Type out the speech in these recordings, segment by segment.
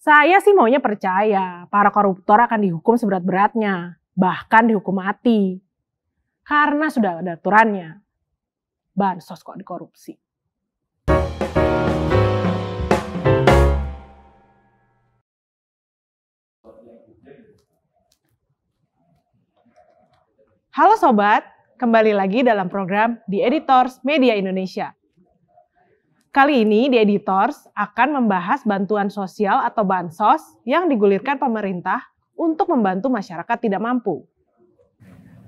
Saya sih maunya percaya para koruptor akan dihukum seberat-beratnya, bahkan dihukum mati. Karena sudah ada aturannya. Bansos kok dikorupsi. Halo sobat, kembali lagi dalam program di Editors Media Indonesia. Kali ini di Editors akan membahas bantuan sosial atau bansos yang digulirkan pemerintah untuk membantu masyarakat tidak mampu.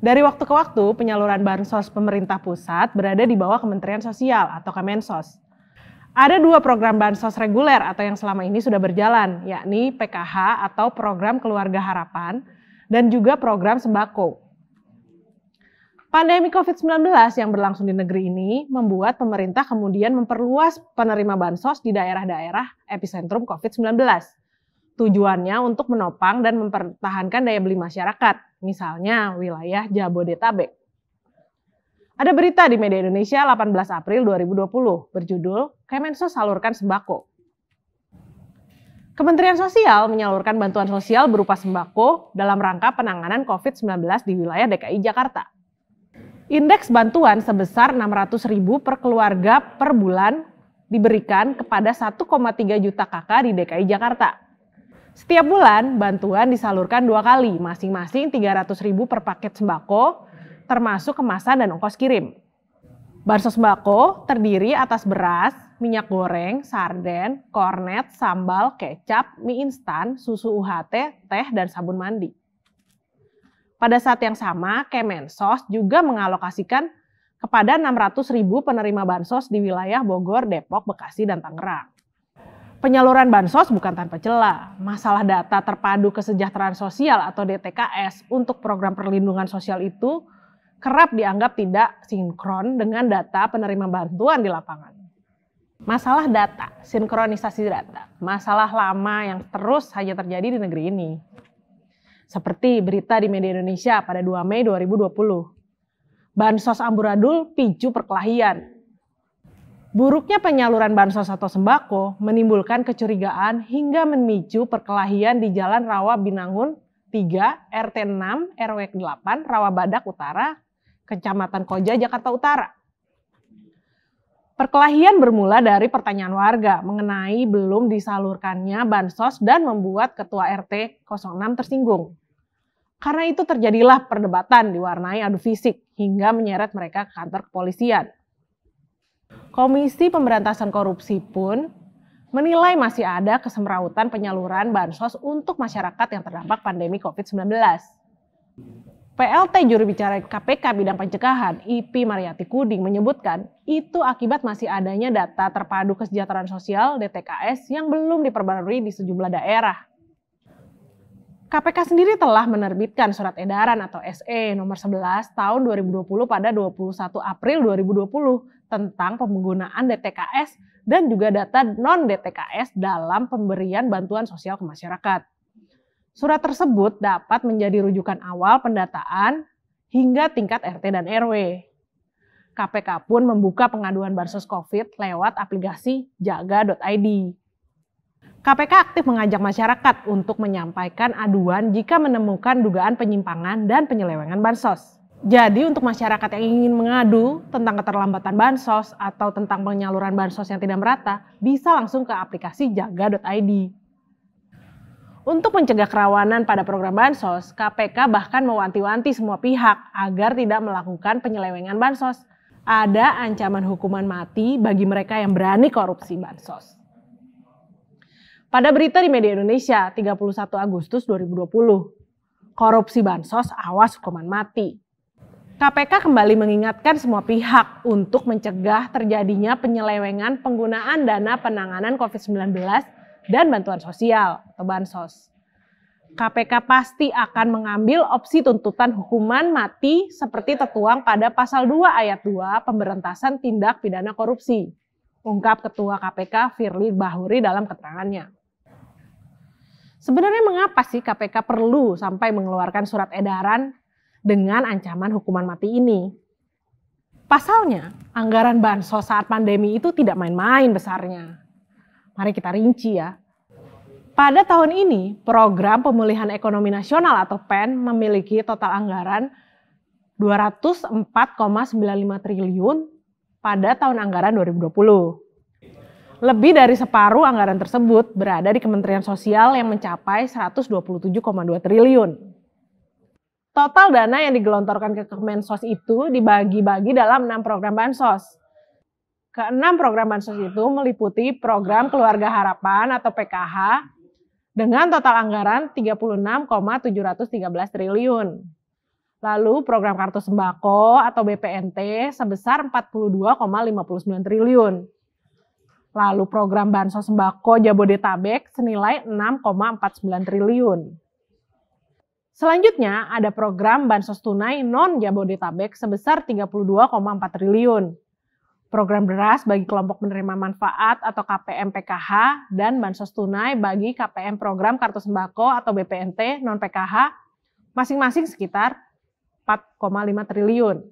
Dari waktu ke waktu, penyaluran bansos pemerintah pusat berada di bawah Kementerian Sosial atau Kemensos. Ada dua program bansos reguler atau yang selama ini sudah berjalan, yakni PKH atau Program Keluarga Harapan dan juga program sembako. Pandemi COVID-19 yang berlangsung di negeri ini membuat pemerintah kemudian memperluas penerima bansos di daerah-daerah epicentrum COVID-19. Tujuannya untuk menopang dan mempertahankan daya beli masyarakat, misalnya wilayah Jabodetabek. Ada berita di media Indonesia 18 April 2020 berjudul Kemensos salurkan sembako. Kementerian Sosial menyalurkan bantuan sosial berupa sembako dalam rangka penanganan COVID-19 di wilayah DKI Jakarta. Indeks bantuan sebesar 600 ribu per keluarga per bulan diberikan kepada 1,3 juta KK di DKI Jakarta. Setiap bulan, bantuan disalurkan dua kali, masing-masing 300 ribu per paket sembako, termasuk kemasan dan ongkos kirim. Bansos sembako terdiri atas beras, minyak goreng, sarden, kornet, sambal, kecap, mie instan, susu UHT, teh, dan sabun mandi. Pada saat yang sama, Kemensos juga mengalokasikan kepada 600 ribu penerima bansos di wilayah Bogor, Depok, Bekasi, dan Tangerang. Penyaluran bansos bukan tanpa celah. Masalah data terpadu kesejahteraan sosial atau DTKS untuk program perlindungan sosial itu kerap dianggap tidak sinkron dengan data penerima bantuan di lapangan. Masalah data, sinkronisasi data, masalah lama yang terus saja terjadi di negeri ini seperti berita di media Indonesia pada 2 Mei 2020. Bansos amburadul picu perkelahian. Buruknya penyaluran bansos atau sembako menimbulkan kecurigaan hingga memicu perkelahian di Jalan Rawa Binangun 3, RT 6, RW 8, Rawa Badak Utara, Kecamatan Koja, Jakarta Utara. Perkelahian bermula dari pertanyaan warga mengenai belum disalurkannya bansos dan membuat ketua RT 06 tersinggung. Karena itu terjadilah perdebatan diwarnai adu fisik hingga menyeret mereka ke kantor kepolisian. Komisi Pemberantasan Korupsi pun menilai masih ada kesemrautan penyaluran bansos untuk masyarakat yang terdampak pandemi COVID-19. PLT juru bicara KPK bidang pencegahan, IP Mariati Kuding menyebutkan itu akibat masih adanya data terpadu kesejahteraan sosial DTKS yang belum diperbarui di sejumlah daerah. KPK sendiri telah menerbitkan surat edaran atau SE nomor 11 tahun 2020 pada 21 April 2020 tentang penggunaan DTKS dan juga data non-DTKS dalam pemberian bantuan sosial ke masyarakat. Surat tersebut dapat menjadi rujukan awal pendataan hingga tingkat RT dan RW. KPK pun membuka pengaduan bansos COVID lewat aplikasi jaga.id. KPK aktif mengajak masyarakat untuk menyampaikan aduan jika menemukan dugaan penyimpangan dan penyelewengan bansos. Jadi untuk masyarakat yang ingin mengadu tentang keterlambatan bansos atau tentang penyaluran bansos yang tidak merata, bisa langsung ke aplikasi jaga.id. Untuk mencegah kerawanan pada program bansos, KPK bahkan mewanti-wanti semua pihak agar tidak melakukan penyelewengan bansos. Ada ancaman hukuman mati bagi mereka yang berani korupsi bansos. Pada berita di media Indonesia 31 Agustus 2020, korupsi bansos awas hukuman mati. KPK kembali mengingatkan semua pihak untuk mencegah terjadinya penyelewengan penggunaan dana penanganan COVID-19 dan bantuan sosial atau bansos. KPK pasti akan mengambil opsi tuntutan hukuman mati seperti tertuang pada pasal 2 ayat 2 pemberantasan tindak pidana korupsi, ungkap Ketua KPK Firly Bahuri dalam keterangannya. Sebenarnya mengapa sih KPK perlu sampai mengeluarkan surat edaran dengan ancaman hukuman mati ini? Pasalnya, anggaran bansos saat pandemi itu tidak main-main besarnya. Mari kita rinci ya. Pada tahun ini, program pemulihan ekonomi nasional atau PEN memiliki total anggaran 204,95 triliun pada tahun anggaran 2020. Lebih dari separuh anggaran tersebut berada di Kementerian Sosial yang mencapai 127,2 triliun. Total dana yang digelontorkan ke Kemensos itu dibagi-bagi dalam enam program bansos. Keenam program bansos itu meliputi program Keluarga Harapan atau PKH dengan total anggaran 36,713 triliun. Lalu program kartu sembako atau BPNT sebesar 42,59 triliun. Lalu program bansos sembako Jabodetabek senilai 6,49 triliun. Selanjutnya ada program bansos tunai non Jabodetabek sebesar 32,4 triliun. Program beras bagi kelompok penerima manfaat atau KPM PKH dan bansos tunai bagi KPM program kartu sembako atau BPNT non PKH masing-masing sekitar 4,5 triliun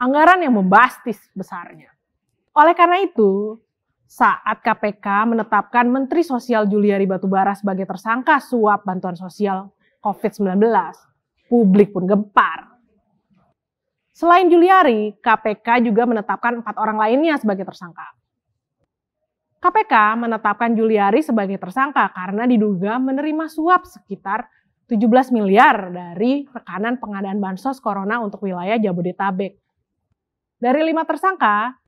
anggaran yang membastis besarnya. Oleh karena itu, saat KPK menetapkan Menteri Sosial Juliari Batubara sebagai tersangka suap bantuan sosial COVID-19, publik pun gempar. Selain Juliari, KPK juga menetapkan empat orang lainnya sebagai tersangka. KPK menetapkan Juliari sebagai tersangka karena diduga menerima suap sekitar 17 miliar dari rekanan pengadaan bansos corona untuk wilayah Jabodetabek. Dari lima tersangka,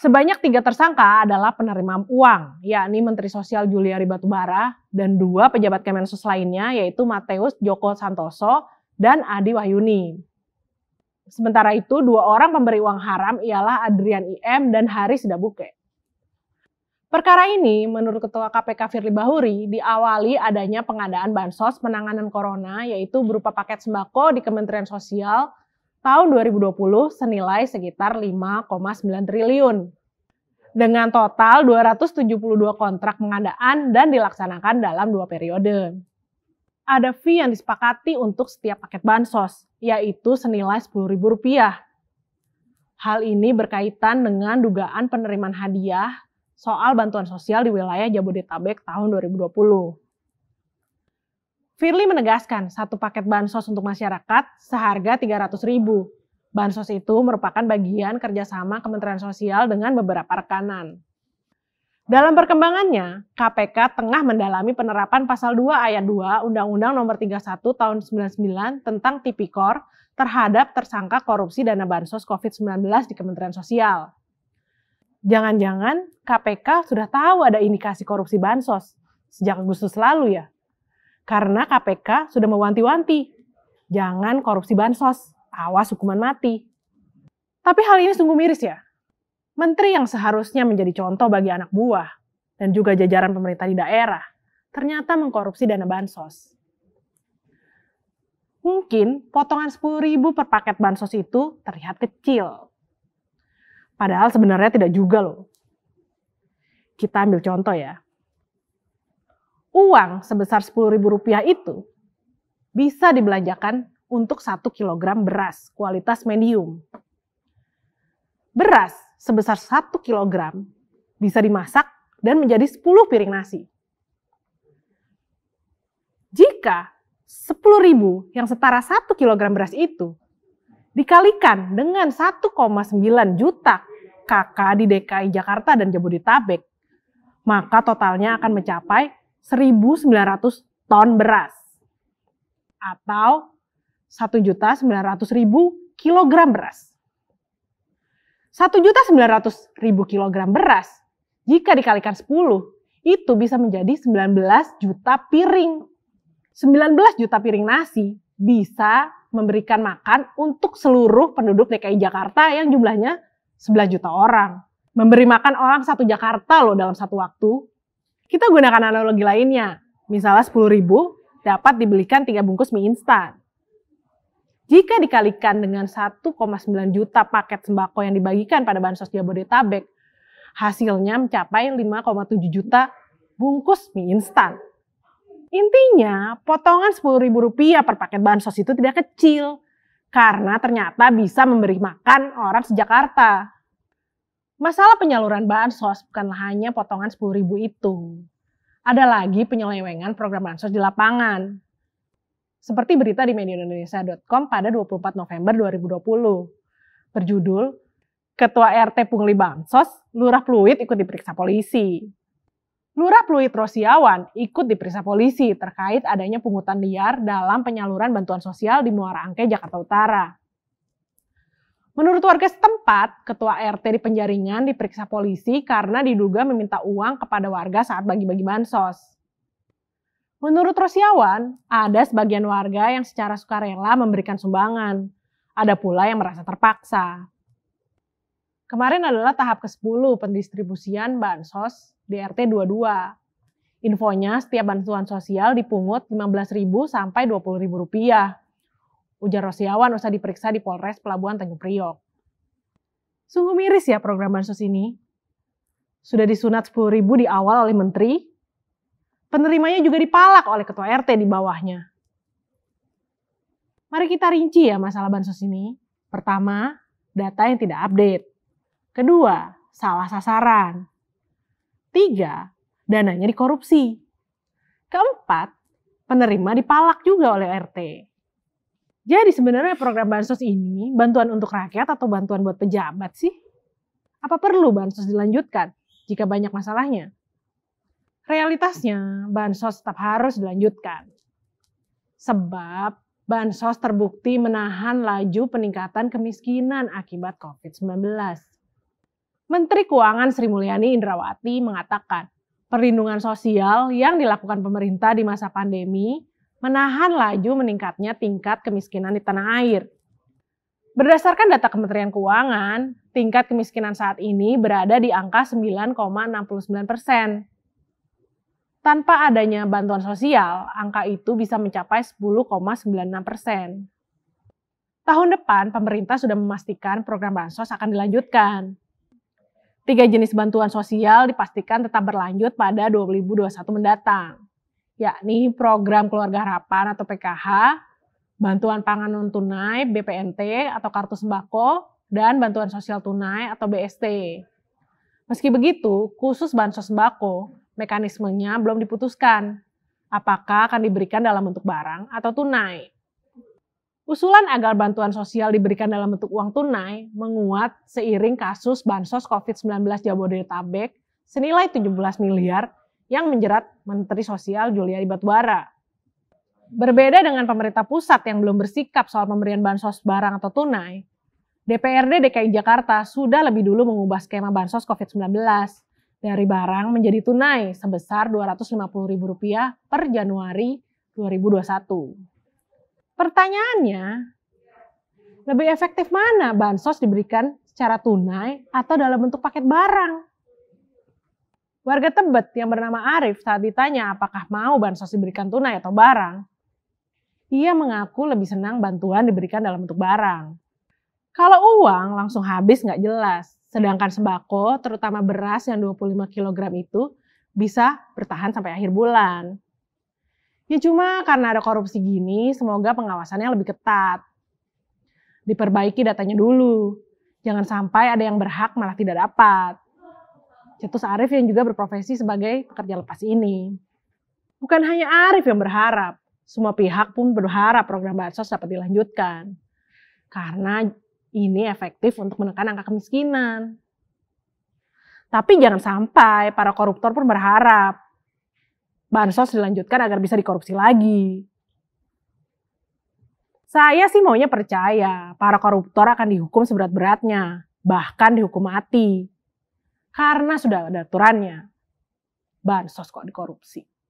Sebanyak tiga tersangka adalah penerima uang, yakni Menteri Sosial Juliari Batubara dan dua pejabat Kemensos lainnya yaitu Mateus Joko Santoso dan Adi Wahyuni. Sementara itu, dua orang pemberi uang haram ialah Adrian IM dan Haris Dabuke. Perkara ini, menurut Ketua KPK Firly Bahuri, diawali adanya pengadaan bansos penanganan corona, yaitu berupa paket sembako di Kementerian Sosial tahun 2020 senilai sekitar 5,9 triliun. Dengan total 272 kontrak pengadaan dan dilaksanakan dalam dua periode. Ada fee yang disepakati untuk setiap paket bansos, yaitu senilai Rp10.000. Hal ini berkaitan dengan dugaan penerimaan hadiah soal bantuan sosial di wilayah Jabodetabek tahun 2020. Firly menegaskan satu paket bansos untuk masyarakat seharga 300 ribu. Bansos itu merupakan bagian kerjasama Kementerian Sosial dengan beberapa rekanan. Dalam perkembangannya, KPK tengah mendalami penerapan pasal 2 ayat 2 Undang-Undang Nomor 31 Tahun 99 tentang Tipikor terhadap tersangka korupsi dana bansos COVID-19 di Kementerian Sosial. Jangan-jangan KPK sudah tahu ada indikasi korupsi bansos sejak Agustus lalu ya? Karena KPK sudah mewanti-wanti, jangan korupsi bansos, awas hukuman mati. Tapi hal ini sungguh miris ya. Menteri yang seharusnya menjadi contoh bagi anak buah dan juga jajaran pemerintah di daerah, ternyata mengkorupsi dana bansos. Mungkin potongan 10.000 per paket bansos itu terlihat kecil. Padahal sebenarnya tidak juga loh. Kita ambil contoh ya, uang sebesar Rp10.000 itu bisa dibelanjakan untuk 1 kg beras kualitas medium. Beras sebesar 1 kg bisa dimasak dan menjadi 10 piring nasi. Jika 10.000 yang setara 1 kg beras itu dikalikan dengan 1,9 juta KK di DKI Jakarta dan Jabodetabek, maka totalnya akan mencapai 1.900 ton beras atau 1.900.000 kilogram beras. 1.900.000 kilogram beras jika dikalikan 10 itu bisa menjadi 19 juta piring. 19 juta piring nasi bisa memberikan makan untuk seluruh penduduk DKI Jakarta yang jumlahnya 11 juta orang. Memberi makan orang satu Jakarta loh dalam satu waktu kita gunakan analogi lainnya. Misalnya 10.000 dapat dibelikan 3 bungkus mie instan. Jika dikalikan dengan 1,9 juta paket sembako yang dibagikan pada Bansos Jabodetabek, hasilnya mencapai 5,7 juta bungkus mie instan. Intinya, potongan rp rupiah per paket bansos itu tidak kecil, karena ternyata bisa memberi makan orang sejakarta. Masalah penyaluran bansos bukanlah hanya potongan 10 ribu itu. Ada lagi penyelewengan program bansos di lapangan. Seperti berita di mediaindonesia.com pada 24 November 2020. Berjudul, Ketua RT Pungli Bansos, Lurah Pluit ikut diperiksa polisi. Lurah Pluit Rosiawan ikut diperiksa polisi terkait adanya pungutan liar dalam penyaluran bantuan sosial di Muara Angke, Jakarta Utara. Menurut warga setempat, ketua RT di Penjaringan diperiksa polisi karena diduga meminta uang kepada warga saat bagi-bagi bansos. Menurut Rosiawan, ada sebagian warga yang secara sukarela memberikan sumbangan. Ada pula yang merasa terpaksa. Kemarin adalah tahap ke-10 pendistribusian bansos di RT 22. Infonya setiap bantuan sosial dipungut 15.000 sampai 20.000 rupiah. Ujar Rosiawan usah diperiksa di Polres Pelabuhan Tanjung Priok. Sungguh miris ya program bansos ini. Sudah disunat 10 ribu di awal oleh menteri, penerimanya juga dipalak oleh ketua RT di bawahnya. Mari kita rinci ya masalah bansos ini. Pertama, data yang tidak update. Kedua, salah sasaran. Tiga, dananya dikorupsi. Keempat, penerima dipalak juga oleh RT. Jadi sebenarnya program bansos ini bantuan untuk rakyat atau bantuan buat pejabat sih? Apa perlu bansos dilanjutkan jika banyak masalahnya? Realitasnya, bansos tetap harus dilanjutkan. Sebab bansos terbukti menahan laju peningkatan kemiskinan akibat COVID-19. Menteri Keuangan Sri Mulyani Indrawati mengatakan, perlindungan sosial yang dilakukan pemerintah di masa pandemi menahan laju meningkatnya tingkat kemiskinan di tanah air. Berdasarkan data Kementerian Keuangan, tingkat kemiskinan saat ini berada di angka 9,69 persen. Tanpa adanya bantuan sosial, angka itu bisa mencapai 10,96 persen. Tahun depan, pemerintah sudah memastikan program bansos akan dilanjutkan. Tiga jenis bantuan sosial dipastikan tetap berlanjut pada 2021 mendatang yakni program keluarga harapan atau PKH, bantuan pangan non tunai BPNT atau kartu sembako, dan bantuan sosial tunai atau BST. Meski begitu, khusus bansos sembako, mekanismenya belum diputuskan. Apakah akan diberikan dalam bentuk barang atau tunai? Usulan agar bantuan sosial diberikan dalam bentuk uang tunai menguat seiring kasus bansos COVID-19 Jabodetabek senilai 17 miliar yang menjerat Menteri Sosial Juliari Batubara. Berbeda dengan pemerintah pusat yang belum bersikap soal pemberian bansos barang atau tunai, DPRD DKI Jakarta sudah lebih dulu mengubah skema bansos COVID-19 dari barang menjadi tunai sebesar Rp250.000 per Januari 2021. Pertanyaannya, lebih efektif mana bansos diberikan secara tunai atau dalam bentuk paket barang? Warga Tebet yang bernama Arif saat ditanya apakah mau bansos diberikan tunai atau barang, ia mengaku lebih senang bantuan diberikan dalam bentuk barang. Kalau uang langsung habis nggak jelas, sedangkan sembako, terutama beras yang 25 kg itu, bisa bertahan sampai akhir bulan. Ya cuma karena ada korupsi gini, semoga pengawasannya lebih ketat. Diperbaiki datanya dulu, jangan sampai ada yang berhak malah tidak dapat. Cetus Arif yang juga berprofesi sebagai pekerja lepas ini. Bukan hanya Arif yang berharap, semua pihak pun berharap program bansos dapat dilanjutkan. Karena ini efektif untuk menekan angka kemiskinan. Tapi jangan sampai para koruptor pun berharap bansos dilanjutkan agar bisa dikorupsi lagi. Saya sih maunya percaya para koruptor akan dihukum seberat-beratnya, bahkan dihukum mati. Karena sudah ada aturannya. Bansos kok dikorupsi.